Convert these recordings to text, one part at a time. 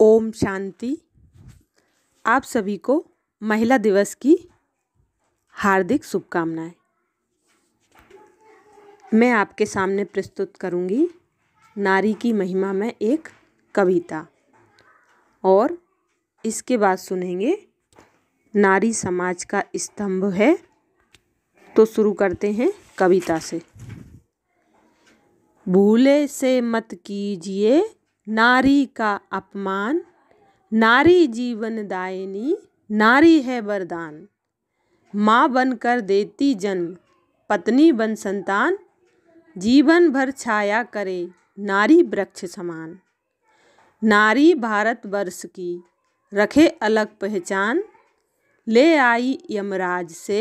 ओम शांति आप सभी को महिला दिवस की हार्दिक शुभकामनाएं मैं आपके सामने प्रस्तुत करूंगी नारी की महिमा में एक कविता और इसके बाद सुनेंगे नारी समाज का स्तंभ है तो शुरू करते हैं कविता से भूले से मत कीजिए नारी का अपमान नारी जीवन दायिनी नारी है वरदान माँ बनकर देती जन्म पत्नी बन संतान जीवन भर छाया करे नारी वृक्ष समान नारी भारतवर्ष की रखे अलग पहचान ले आई यमराज से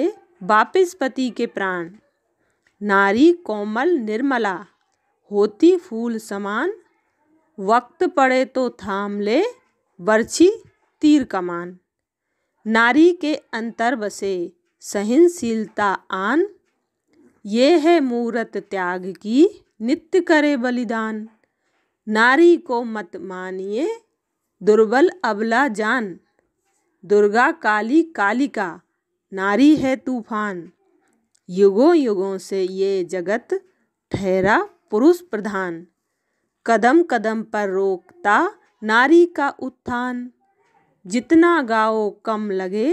वापिस पति के प्राण नारी कोमल निर्मला होती फूल समान वक्त पड़े तो थाम ले बरछी तीर कमान नारी के अंतर बसे सहनशीलता आन ये है मूरत त्याग की नित्य करे बलिदान नारी को मत मानिए दुर्बल अबला जान दुर्गा काली कालिका नारी है तूफान युगों युगों से ये जगत ठहरा पुरुष प्रधान कदम कदम पर रोकता नारी का उत्थान जितना गाओ कम लगे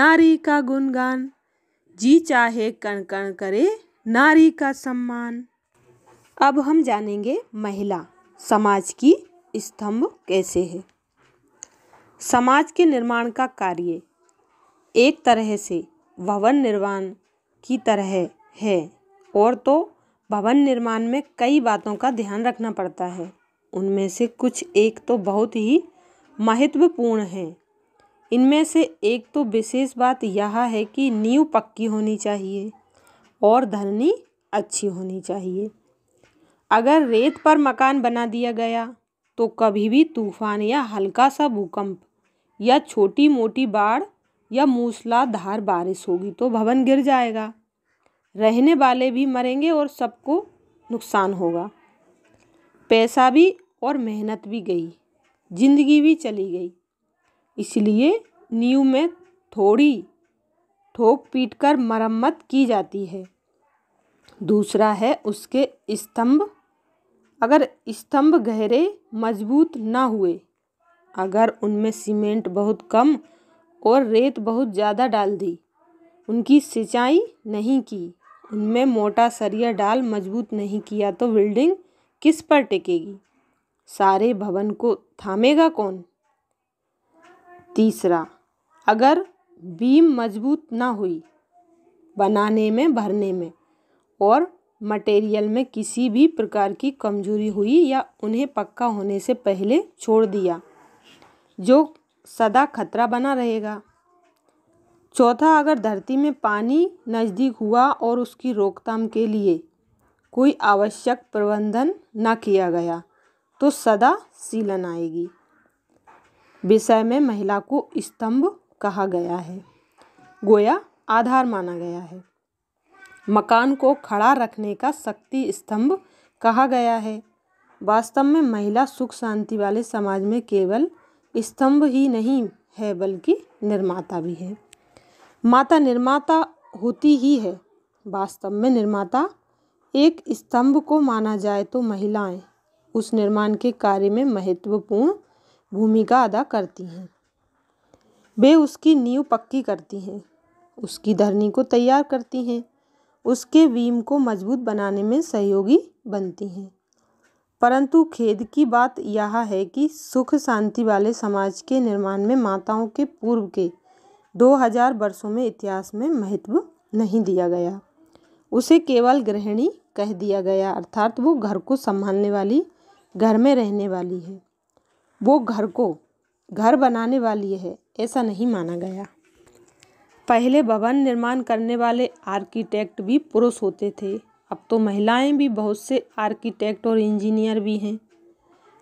नारी का गुणगान जी चाहे कण कण करे नारी का सम्मान अब हम जानेंगे महिला समाज की स्तंभ कैसे है समाज के निर्माण का कार्य एक तरह से भवन निर्माण की तरह है और तो भवन निर्माण में कई बातों का ध्यान रखना पड़ता है उनमें से कुछ एक तो बहुत ही महत्वपूर्ण हैं इनमें से एक तो विशेष बात यह है कि नींव पक्की होनी चाहिए और धरनी अच्छी होनी चाहिए अगर रेत पर मकान बना दिया गया तो कभी भी तूफान या हल्का सा भूकंप या छोटी मोटी बाढ़ या मूसलाधार बारिश होगी तो भवन गिर जाएगा रहने वाले भी मरेंगे और सबको नुकसान होगा पैसा भी और मेहनत भी गई जिंदगी भी चली गई इसलिए नींव में थोड़ी ठोक पीट कर मरम्मत की जाती है दूसरा है उसके स्तंभ अगर स्तंभ गहरे मजबूत ना हुए अगर उनमें सीमेंट बहुत कम और रेत बहुत ज़्यादा डाल दी उनकी सिंचाई नहीं की उनमें मोटा सरिया डाल मजबूत नहीं किया तो बिल्डिंग किस पर टिकेगी सारे भवन को थामेगा कौन तीसरा अगर बीम मजबूत ना हुई बनाने में भरने में और मटेरियल में किसी भी प्रकार की कमजोरी हुई या उन्हें पक्का होने से पहले छोड़ दिया जो सदा खतरा बना रहेगा चौथा अगर धरती में पानी नज़दीक हुआ और उसकी रोकथाम के लिए कोई आवश्यक प्रबंधन न किया गया तो सदा सीलन आएगी विषय में महिला को स्तंभ कहा गया है गोया आधार माना गया है मकान को खड़ा रखने का शक्ति स्तंभ कहा गया है वास्तव में महिला सुख शांति वाले समाज में केवल स्तंभ ही नहीं है बल्कि निर्माता भी है माता निर्माता होती ही है वास्तव में निर्माता एक स्तंभ को माना जाए तो महिलाएं उस निर्माण के कार्य में महत्वपूर्ण भूमिका अदा करती हैं वे उसकी नींव पक्की करती हैं उसकी धरनी को तैयार करती हैं उसके बीम को मजबूत बनाने में सहयोगी बनती हैं परंतु खेद की बात यह है कि सुख शांति वाले समाज के निर्माण में माताओं के पूर्व के दो हजार वर्षों में इतिहास में महत्व नहीं दिया गया उसे केवल गृहिणी कह दिया गया अर्थात वो घर को संभालने वाली घर में रहने वाली है वो घर को घर बनाने वाली है ऐसा नहीं माना गया पहले भवन निर्माण करने वाले आर्किटेक्ट भी पुरुष होते थे अब तो महिलाएं भी बहुत से आर्किटेक्ट और इंजीनियर भी हैं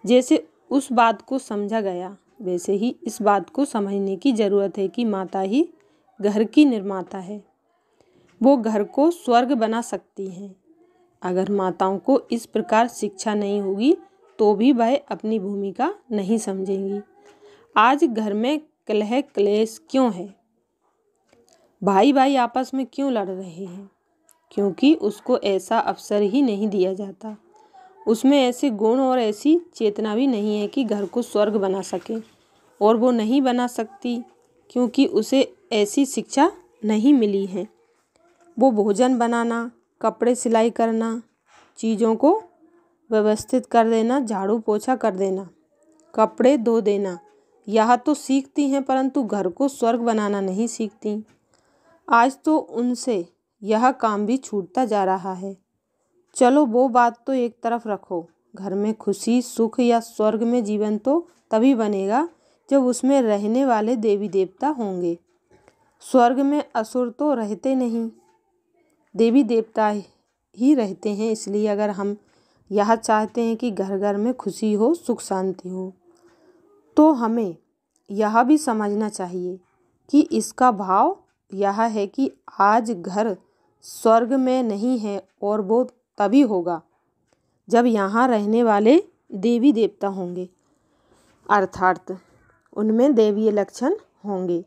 जैसे उस बात को समझा गया वैसे ही इस बात को समझने की ज़रूरत है कि माता ही घर की निर्माता है वो घर को स्वर्ग बना सकती हैं अगर माताओं को इस प्रकार शिक्षा नहीं होगी तो भी वह अपनी भूमिका नहीं समझेंगी आज घर में कलह क्लेश क्यों है भाई भाई आपस में क्यों लड़ रहे हैं क्योंकि उसको ऐसा अवसर ही नहीं दिया जाता उसमें ऐसे गुण और ऐसी चेतना भी नहीं है कि घर को स्वर्ग बना सके और वो नहीं बना सकती क्योंकि उसे ऐसी शिक्षा नहीं मिली है वो भोजन बनाना कपड़े सिलाई करना चीज़ों को व्यवस्थित कर देना झाड़ू पोछा कर देना कपड़े धो देना यह तो सीखती हैं परंतु घर को स्वर्ग बनाना नहीं सीखती आज तो उनसे यह काम भी छूटता जा रहा है चलो वो बात तो एक तरफ रखो घर में खुशी सुख या स्वर्ग में जीवन तो तभी बनेगा जब उसमें रहने वाले देवी देवता होंगे स्वर्ग में असुर तो रहते नहीं देवी देवता ही रहते हैं इसलिए अगर हम यह चाहते हैं कि घर घर में खुशी हो सुख शांति हो तो हमें यह भी समझना चाहिए कि इसका भाव यह है कि आज घर स्वर्ग में नहीं है और वो तभी होगा जब यहाँ रहने वाले देवी देवता होंगे अर्थात उनमें देवीय लक्षण होंगे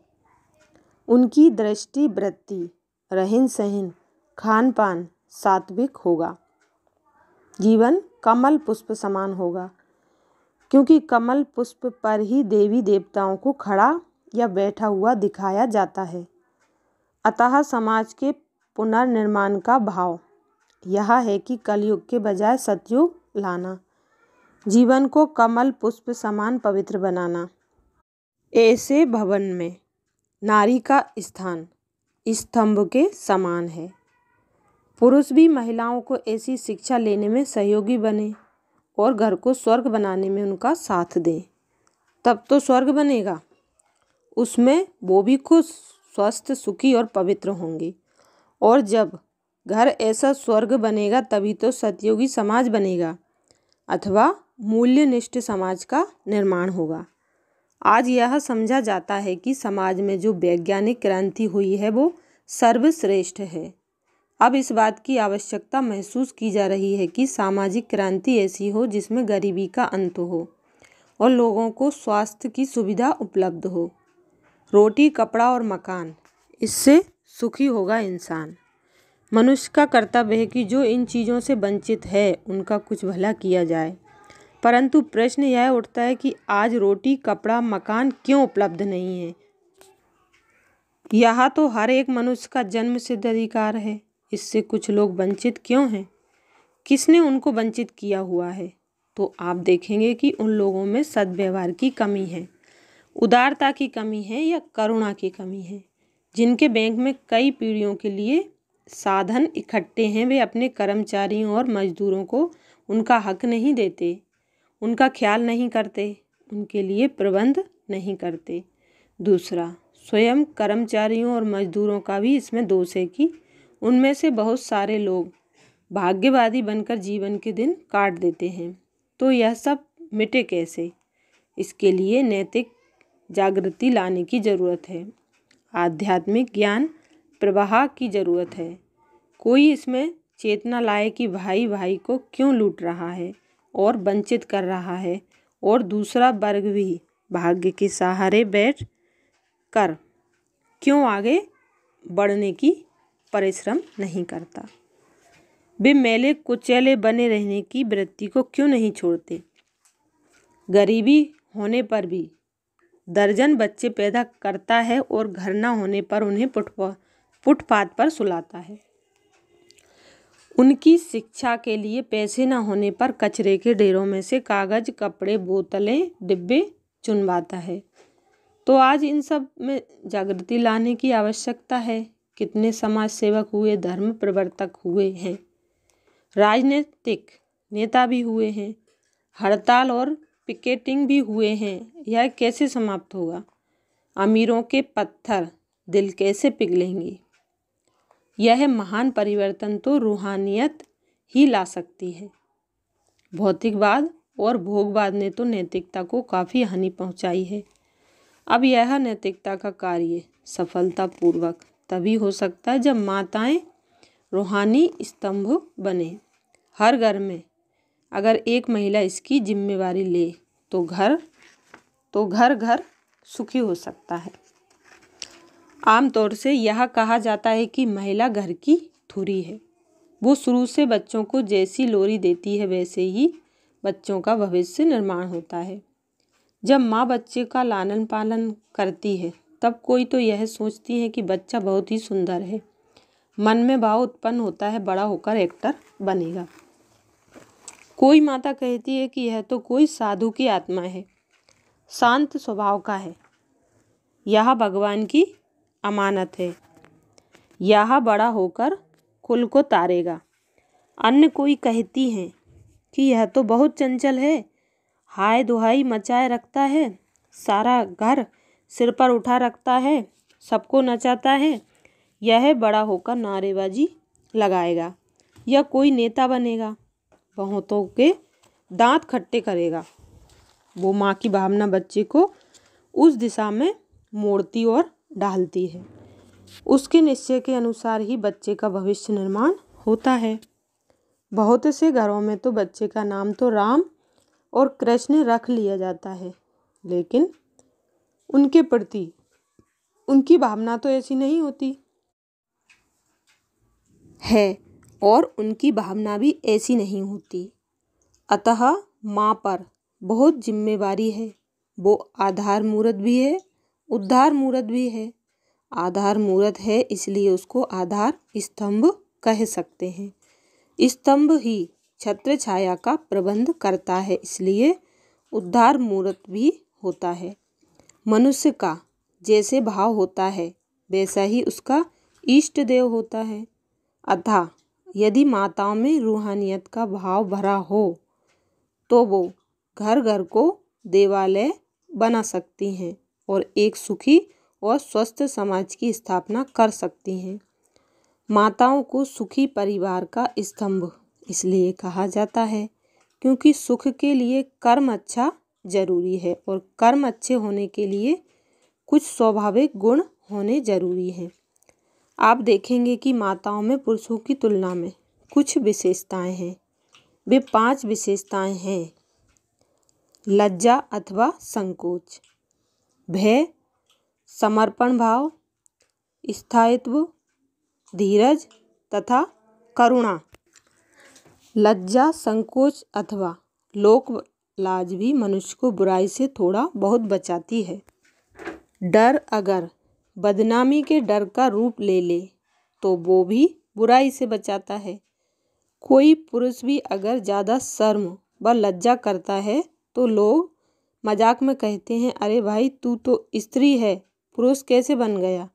उनकी दृष्टि वृत्ति रहन सहन खान पान सात्विक होगा जीवन कमल पुष्प समान होगा क्योंकि कमल पुष्प पर ही देवी देवताओं को खड़ा या बैठा हुआ दिखाया जाता है अतः समाज के पुनर्निर्माण का भाव यह है कि कलयुग के बजाय सतयुग लाना जीवन को कमल पुष्प समान पवित्र बनाना ऐसे भवन में नारी का स्थान स्तंभ के समान है पुरुष भी महिलाओं को ऐसी शिक्षा लेने में सहयोगी बने और घर को स्वर्ग बनाने में उनका साथ दें तब तो स्वर्ग बनेगा उसमें वो भी खुश स्वस्थ सुखी और पवित्र होंगे और जब घर ऐसा स्वर्ग बनेगा तभी तो सतयोगी समाज बनेगा अथवा मूल्यनिष्ठ समाज का निर्माण होगा आज यह समझा जाता है कि समाज में जो वैज्ञानिक क्रांति हुई है वो सर्वश्रेष्ठ है अब इस बात की आवश्यकता महसूस की जा रही है कि सामाजिक क्रांति ऐसी हो जिसमें गरीबी का अंत हो और लोगों को स्वास्थ्य की सुविधा उपलब्ध हो रोटी कपड़ा और मकान इससे सुखी होगा इंसान मनुष्य का कर्तव्य है कि जो इन चीज़ों से वंचित है उनका कुछ भला किया जाए परंतु प्रश्न यह उठता है कि आज रोटी कपड़ा मकान क्यों उपलब्ध नहीं है यह तो हर एक मनुष्य का जन्म सिद्ध अधिकार है इससे कुछ लोग वंचित क्यों हैं किसने उनको वंचित किया हुआ है तो आप देखेंगे कि उन लोगों में सदव्यवहार की कमी है उदारता की कमी है या करुणा की कमी है जिनके बैंक में कई पीढ़ियों के लिए साधन इकट्ठे हैं वे अपने कर्मचारियों और मज़दूरों को उनका हक नहीं देते उनका ख्याल नहीं करते उनके लिए प्रबंध नहीं करते दूसरा स्वयं कर्मचारियों और मज़दूरों का भी इसमें दोष है कि उनमें से बहुत सारे लोग भाग्यवादी बनकर जीवन के दिन काट देते हैं तो यह सब मिटे कैसे इसके लिए नैतिक जागृति लाने की ज़रूरत है आध्यात्मिक ज्ञान प्रवाह की ज़रूरत है कोई इसमें चेतना लाए कि भाई भाई को क्यों लूट रहा है और वंचित कर रहा है और दूसरा वर्ग भी भाग्य के सहारे बैठ कर क्यों आगे बढ़ने की परिश्रम नहीं करता वे मेले कुचेले बने रहने की वृत्ति को क्यों नहीं छोड़ते गरीबी होने पर भी दर्जन बच्चे पैदा करता है और घर न होने पर उन्हें पुटवा फुटपाथ पर सुलाता है उनकी शिक्षा के लिए पैसे न होने पर कचरे के ढेरों में से कागज़ कपड़े बोतलें डिब्बे चुनवाता है तो आज इन सब में जागृति लाने की आवश्यकता है कितने समाज सेवक हुए धर्म प्रवर्तक हुए हैं राजनीतिक नेता भी हुए हैं हड़ताल और पिकेटिंग भी हुए हैं यह कैसे समाप्त होगा अमीरों के पत्थर दिल कैसे पिघलेंगे यह महान परिवर्तन तो रूहानियत ही ला सकती है भौतिकवाद और भोगवाद ने तो नैतिकता को काफ़ी हानि पहुंचाई है अब यह नैतिकता का कार्य सफलतापूर्वक तभी हो सकता है जब माताएं रूहानी स्तंभ बने हर घर में अगर एक महिला इसकी जिम्मेवारी ले तो घर तो घर घर सुखी हो सकता है आमतौर से यह कहा जाता है कि महिला घर की थुरी है वो शुरू से बच्चों को जैसी लोरी देती है वैसे ही बच्चों का भविष्य निर्माण होता है जब माँ बच्चे का लालन पालन करती है तब कोई तो यह सोचती है कि बच्चा बहुत ही सुंदर है मन में भाव उत्पन्न होता है बड़ा होकर एक्टर बनेगा कोई माता कहती है कि यह तो कोई साधु की आत्मा है शांत स्वभाव का है यह भगवान की अमानत है यह बड़ा होकर कुल को तारेगा अन्य कोई कहती हैं कि यह तो बहुत चंचल है हाय दुहाई मचाए रखता है सारा घर सिर पर उठा रखता है सबको नचाता है यह बड़ा होकर नारेबाजी लगाएगा या कोई नेता बनेगा बहुतों के दांत खट्टे करेगा वो माँ की भावना बच्चे को उस दिशा में मोड़ती और डालती है उसके निश्चय के अनुसार ही बच्चे का भविष्य निर्माण होता है बहुत से घरों में तो बच्चे का नाम तो राम और कृष्ण रख लिया जाता है लेकिन उनके प्रति उनकी भावना तो ऐसी नहीं होती है और उनकी भावना भी ऐसी नहीं होती अतः माँ पर बहुत जिम्मेवारी है वो आधार मूर्त भी है उद्धार मूर्त भी है आधार मूर्त है इसलिए उसको आधार स्तंभ कह सकते हैं स्तंभ ही छत्र छाया का प्रबंध करता है इसलिए उद्धार मूर्त भी होता है मनुष्य का जैसे भाव होता है वैसा ही उसका इष्ट देव होता है अतः यदि माताओं में रूहानियत का भाव भरा हो तो वो घर घर को देवालय बना सकती हैं और एक सुखी और स्वस्थ समाज की स्थापना कर सकती हैं माताओं को सुखी परिवार का स्तंभ इसलिए कहा जाता है क्योंकि सुख के लिए कर्म अच्छा जरूरी है और कर्म अच्छे होने के लिए कुछ स्वाभाविक गुण होने जरूरी हैं आप देखेंगे कि माताओं में पुरुषों की तुलना में कुछ विशेषताएं हैं वे पांच विशेषताएं हैं लज्जा अथवा संकोच भय समर्पण भाव स्थायित्व धीरज तथा करुणा लज्जा संकोच अथवा लोक लाज भी मनुष्य को बुराई से थोड़ा बहुत बचाती है डर अगर बदनामी के डर का रूप ले ले तो वो भी बुराई से बचाता है कोई पुरुष भी अगर ज़्यादा शर्म व लज्जा करता है तो लोग मजाक में कहते हैं अरे भाई तू तो स्त्री है पुरुष कैसे बन गया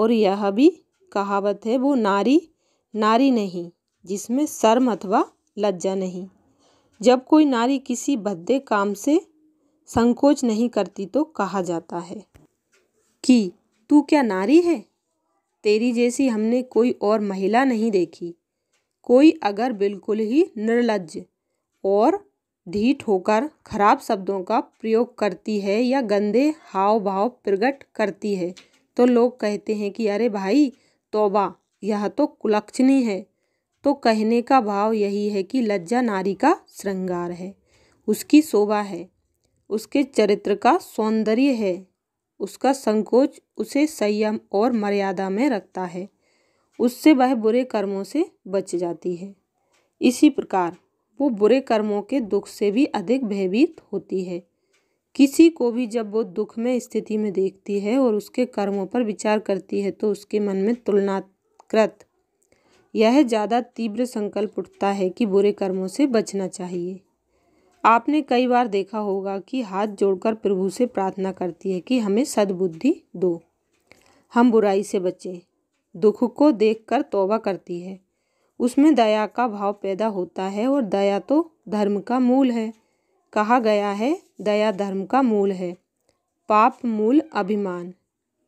और यह भी कहावत है वो नारी नारी नहीं जिसमें शर्म अथवा लज्जा नहीं जब कोई नारी किसी भद्दे काम से संकोच नहीं करती तो कहा जाता है कि तू क्या नारी है तेरी जैसी हमने कोई और महिला नहीं देखी कोई अगर बिल्कुल ही निर्लज और ढीठ होकर खराब शब्दों का प्रयोग करती है या गंदे हाव भाव प्रकट करती है तो लोग कहते हैं कि अरे भाई तोबा यह तो कुलक्षणी है तो कहने का भाव यही है कि लज्जा नारी का श्रृंगार है उसकी शोभा है उसके चरित्र का सौंदर्य है उसका संकोच उसे संयम और मर्यादा में रखता है उससे वह बुरे कर्मों से बच जाती है इसी प्रकार वो बुरे कर्मों के दुख से भी अधिक भयभीत होती है किसी को भी जब वो दुख में स्थिति में देखती है और उसके कर्मों पर विचार करती है तो उसके मन में तुलनाकृत यह ज़्यादा तीव्र संकल्प उठता है कि बुरे कर्मों से बचना चाहिए आपने कई बार देखा होगा कि हाथ जोड़कर प्रभु से प्रार्थना करती है कि हमें सद्बुद्धि दो हम बुराई से बचें दुख को देखकर तौबा करती है उसमें दया का भाव पैदा होता है और दया तो धर्म का मूल है कहा गया है दया धर्म का मूल है पाप मूल अभिमान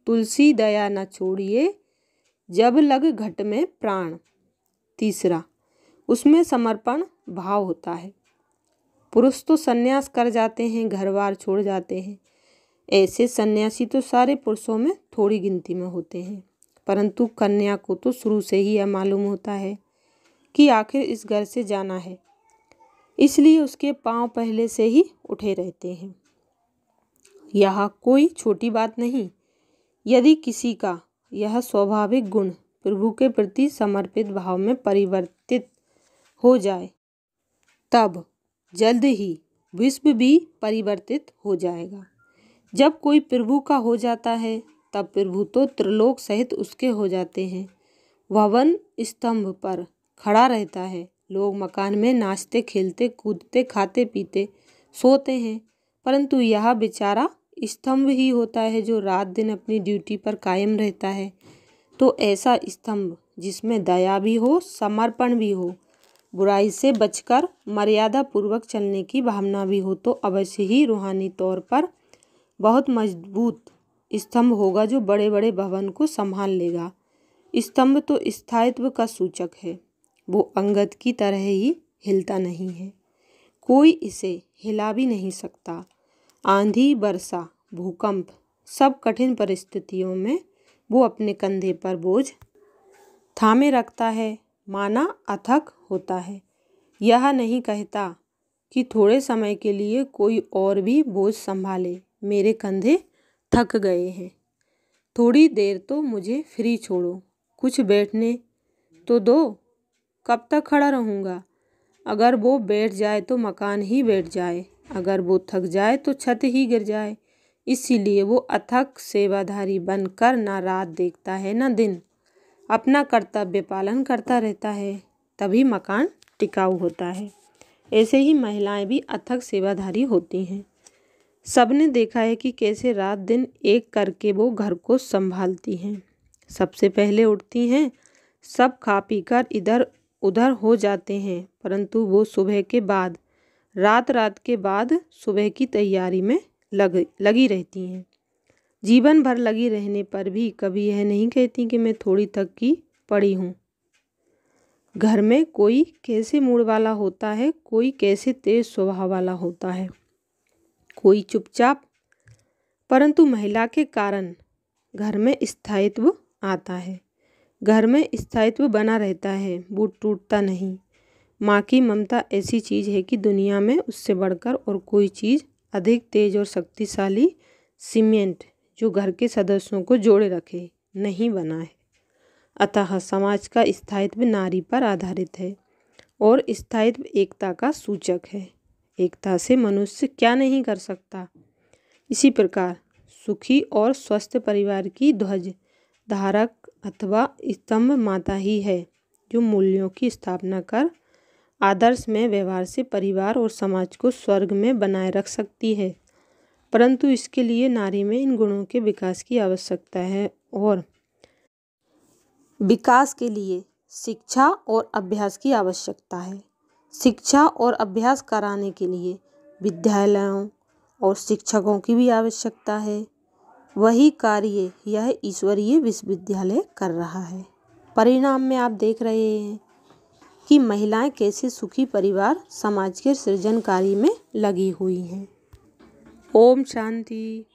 तुलसी दया न छोड़िए जब लग घट में प्राण तीसरा उसमें समर्पण भाव होता है पुरुष तो सन्यास कर जाते हैं घरवार छोड़ जाते हैं ऐसे सन्यासी तो सारे पुरुषों में थोड़ी गिनती में होते हैं परंतु कन्या को तो शुरू से ही यह मालूम होता है कि आखिर इस घर से जाना है इसलिए उसके पांव पहले से ही उठे रहते हैं यह कोई छोटी बात नहीं यदि किसी का यह स्वाभाविक गुण प्रभु के प्रति समर्पित भाव में परिवर्तित हो जाए तब जल्द ही विश्व भी परिवर्तित हो जाएगा जब कोई प्रभु का हो जाता है तब प्रभु तो त्रिलोक सहित उसके हो जाते हैं भवन स्तंभ पर खड़ा रहता है लोग मकान में नाचते खेलते कूदते खाते पीते सोते हैं परंतु यह बेचारा स्तंभ ही होता है जो रात दिन अपनी ड्यूटी पर कायम रहता है तो ऐसा स्तंभ जिसमें दया भी हो समर्पण भी हो बुराई से बचकर मर्यादा पूर्वक चलने की भावना भी हो तो अवश्य ही रूहानी तौर पर बहुत मजबूत स्तंभ होगा जो बड़े बड़े भवन को संभाल लेगा स्तंभ तो स्थायित्व का सूचक है वो अंगद की तरह ही हिलता नहीं है कोई इसे हिला भी नहीं सकता आंधी बरसा भूकंप सब कठिन परिस्थितियों में वो अपने कंधे पर बोझ थामे रखता है माना अथक होता है यह नहीं कहता कि थोड़े समय के लिए कोई और भी बोझ संभाले मेरे कंधे थक गए हैं थोड़ी देर तो मुझे फ्री छोड़ो कुछ बैठने तो दो कब तक खड़ा रहूँगा अगर वो बैठ जाए तो मकान ही बैठ जाए अगर वो थक जाए तो छत ही गिर जाए इसीलिए वो अथक सेवाधारी बनकर ना रात देखता है ना दिन अपना कर्तव्य पालन करता रहता है तभी मकान टिकाऊ होता है ऐसे ही महिलाएं भी अथक सेवाधारी होती हैं सब ने देखा है कि कैसे रात दिन एक करके वो घर को संभालती हैं सबसे पहले उठती हैं सब खा पी कर इधर उधर हो जाते हैं परंतु वो सुबह के बाद रात रात के बाद सुबह की तैयारी में लग लगी रहती हैं जीवन भर लगी रहने पर भी कभी यह नहीं कहती कि मैं थोड़ी थक की पड़ी हूँ घर में कोई कैसे मूड वाला होता है कोई कैसे तेज स्वभाव वाला होता है कोई चुपचाप परंतु महिला के कारण घर में स्थायित्व आता है घर में स्थायित्व बना रहता है वो टूटता नहीं माँ की ममता ऐसी चीज़ है कि दुनिया में उससे बढ़कर और कोई चीज़ अधिक तेज और शक्तिशाली सीमेंट जो घर के सदस्यों को जोड़े रखे नहीं बना है अतः समाज का स्थायित्व नारी पर आधारित है और स्थायित्व एकता का सूचक है एकता से मनुष्य क्या नहीं कर सकता इसी प्रकार सुखी और स्वस्थ परिवार की ध्वज धारक अथवा स्तंभ माता ही है जो मूल्यों की स्थापना कर आदर्श में व्यवहार से परिवार और समाज को स्वर्ग में बनाए रख सकती है परंतु इसके लिए नारी में इन गुणों के विकास की आवश्यकता है और विकास के लिए शिक्षा और अभ्यास की आवश्यकता है शिक्षा और अभ्यास कराने के लिए विद्यालयों और शिक्षकों की भी आवश्यकता है वही कार्य यह ईश्वरीय विश्वविद्यालय कर रहा है परिणाम में आप देख रहे हैं कि महिलाएं कैसे सुखी परिवार समाज के सृजन कार्य में लगी हुई हैं ओम शांति